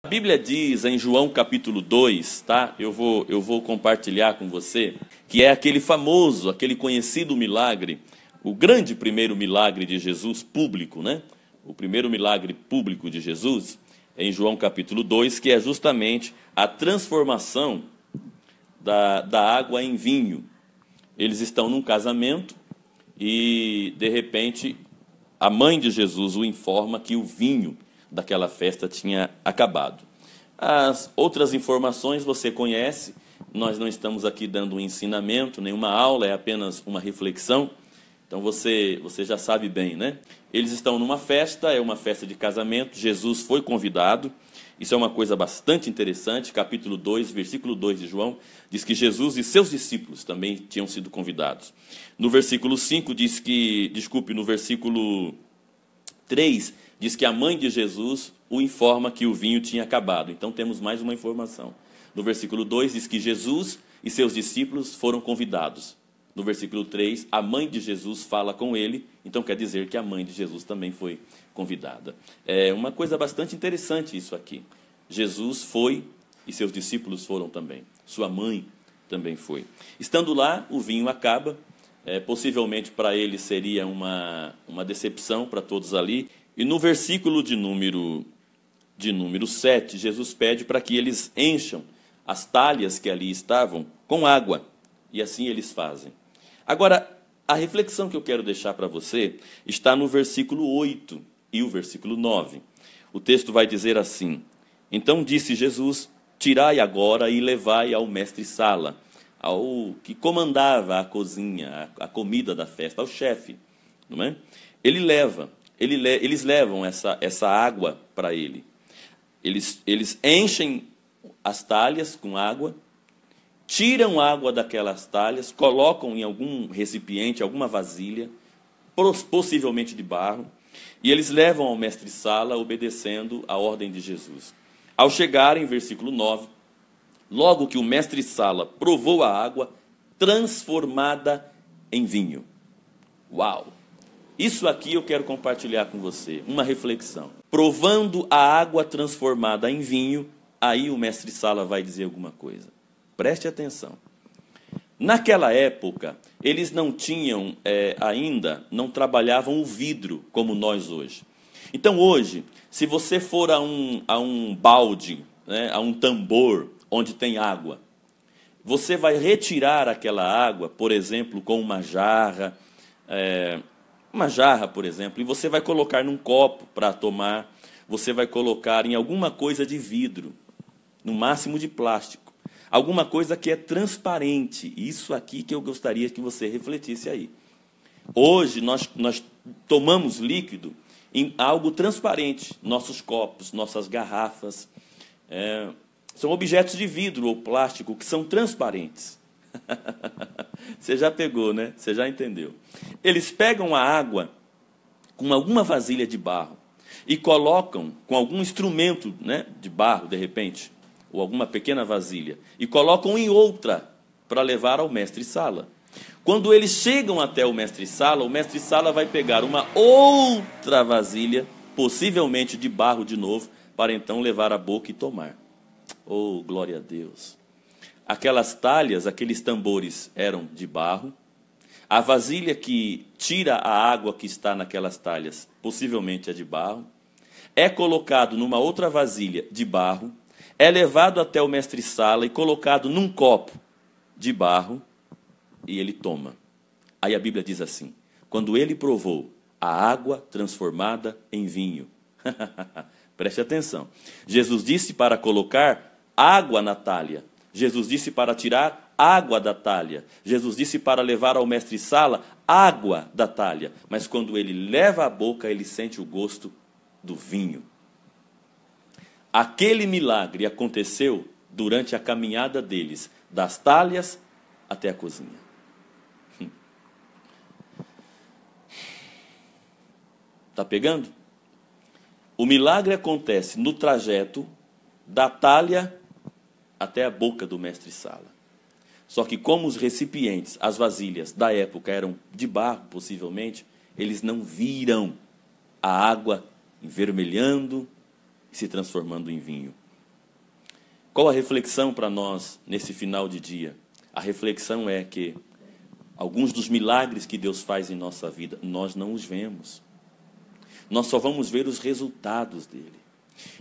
A Bíblia diz em João capítulo 2, tá? Eu vou, eu vou compartilhar com você, que é aquele famoso, aquele conhecido milagre, o grande primeiro milagre de Jesus público, né? O primeiro milagre público de Jesus, em João capítulo 2, que é justamente a transformação da, da água em vinho. Eles estão num casamento e, de repente, a mãe de Jesus o informa que o vinho daquela festa tinha acabado. As outras informações você conhece, nós não estamos aqui dando um ensinamento, nenhuma aula, é apenas uma reflexão. Então você, você já sabe bem, né? Eles estão numa festa, é uma festa de casamento, Jesus foi convidado. Isso é uma coisa bastante interessante. Capítulo 2, versículo 2 de João, diz que Jesus e seus discípulos também tinham sido convidados. No versículo 5 diz que, desculpe, no versículo 3 diz que a mãe de Jesus o informa que o vinho tinha acabado. Então temos mais uma informação. No versículo 2 diz que Jesus e seus discípulos foram convidados. No versículo 3, a mãe de Jesus fala com ele, então quer dizer que a mãe de Jesus também foi convidada. É uma coisa bastante interessante isso aqui. Jesus foi e seus discípulos foram também. Sua mãe também foi. Estando lá, o vinho acaba é, possivelmente para ele seria uma, uma decepção para todos ali. E no versículo de número, de número 7, Jesus pede para que eles encham as talhas que ali estavam com água. E assim eles fazem. Agora, a reflexão que eu quero deixar para você está no versículo 8 e o versículo 9. O texto vai dizer assim: Então disse Jesus: Tirai agora e levai ao mestre Sala ao que comandava a cozinha, a, a comida da festa, ao chefe, não é? Ele leva, ele le, eles levam essa, essa água para ele. Eles, eles enchem as talhas com água, tiram água daquelas talhas, colocam em algum recipiente, alguma vasilha, possivelmente de barro, e eles levam ao mestre-sala obedecendo a ordem de Jesus. Ao chegarem, versículo 9, Logo que o mestre Sala provou a água transformada em vinho. Uau! Isso aqui eu quero compartilhar com você, uma reflexão. Provando a água transformada em vinho, aí o mestre Sala vai dizer alguma coisa. Preste atenção. Naquela época, eles não tinham é, ainda, não trabalhavam o vidro como nós hoje. Então, hoje, se você for a um, a um balde, né, a um tambor, onde tem água. Você vai retirar aquela água, por exemplo, com uma jarra, é, uma jarra, por exemplo, e você vai colocar num copo para tomar, você vai colocar em alguma coisa de vidro, no máximo de plástico, alguma coisa que é transparente. Isso aqui que eu gostaria que você refletisse aí. Hoje nós, nós tomamos líquido em algo transparente, nossos copos, nossas garrafas. É, são objetos de vidro ou plástico que são transparentes. Você já pegou, né? Você já entendeu. Eles pegam a água com alguma vasilha de barro e colocam com algum instrumento né, de barro, de repente, ou alguma pequena vasilha, e colocam em outra para levar ao mestre-sala. Quando eles chegam até o mestre-sala, o mestre-sala vai pegar uma outra vasilha, possivelmente de barro de novo, para então levar à boca e tomar. Oh, glória a Deus! Aquelas talhas, aqueles tambores eram de barro. A vasilha que tira a água que está naquelas talhas, possivelmente é de barro. É colocado numa outra vasilha de barro. É levado até o mestre-sala e colocado num copo de barro. E ele toma. Aí a Bíblia diz assim: quando ele provou a água transformada em vinho. Preste atenção. Jesus disse para colocar água na talha. Jesus disse para tirar água da talha. Jesus disse para levar ao mestre Sala água da talha. Mas quando ele leva a boca, ele sente o gosto do vinho. Aquele milagre aconteceu durante a caminhada deles, das talhas até a cozinha. Está hum. pegando? O milagre acontece no trajeto da talha até a boca do mestre-sala. Só que, como os recipientes, as vasilhas da época eram de barro, possivelmente, eles não viram a água envermelhando e se transformando em vinho. Qual a reflexão para nós nesse final de dia? A reflexão é que alguns dos milagres que Deus faz em nossa vida, nós não os vemos. Nós só vamos ver os resultados dele.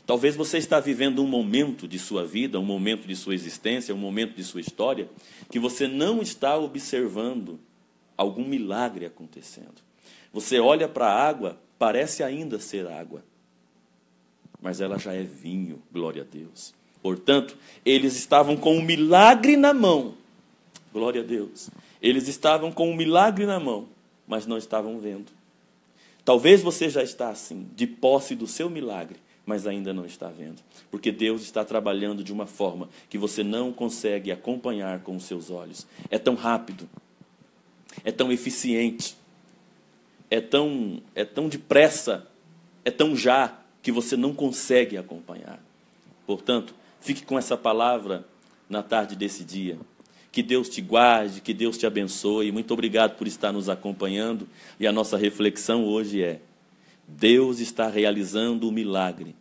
Talvez você está vivendo um momento de sua vida, um momento de sua existência, um momento de sua história, que você não está observando algum milagre acontecendo. Você olha para a água, parece ainda ser água, mas ela já é vinho, glória a Deus. Portanto, eles estavam com um milagre na mão, glória a Deus. Eles estavam com um milagre na mão, mas não estavam vendo. Talvez você já está assim, de posse do seu milagre, mas ainda não está vendo. Porque Deus está trabalhando de uma forma que você não consegue acompanhar com os seus olhos. É tão rápido, é tão eficiente, é tão, é tão depressa, é tão já, que você não consegue acompanhar. Portanto, fique com essa palavra na tarde desse dia. Que Deus te guarde, que Deus te abençoe. Muito obrigado por estar nos acompanhando. E a nossa reflexão hoje é Deus está realizando o milagre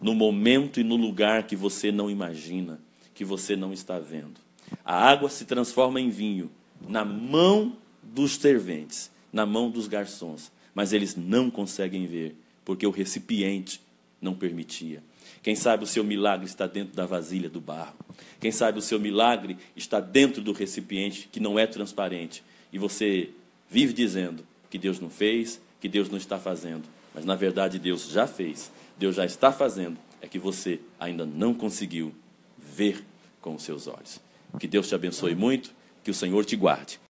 no momento e no lugar que você não imagina, que você não está vendo. A água se transforma em vinho na mão dos serventes, na mão dos garçons, mas eles não conseguem ver, porque o recipiente não permitia. Quem sabe o seu milagre está dentro da vasilha do barro. Quem sabe o seu milagre está dentro do recipiente que não é transparente. E você vive dizendo que Deus não fez, que Deus não está fazendo. Mas na verdade Deus já fez, Deus já está fazendo, é que você ainda não conseguiu ver com os seus olhos. Que Deus te abençoe muito, que o Senhor te guarde.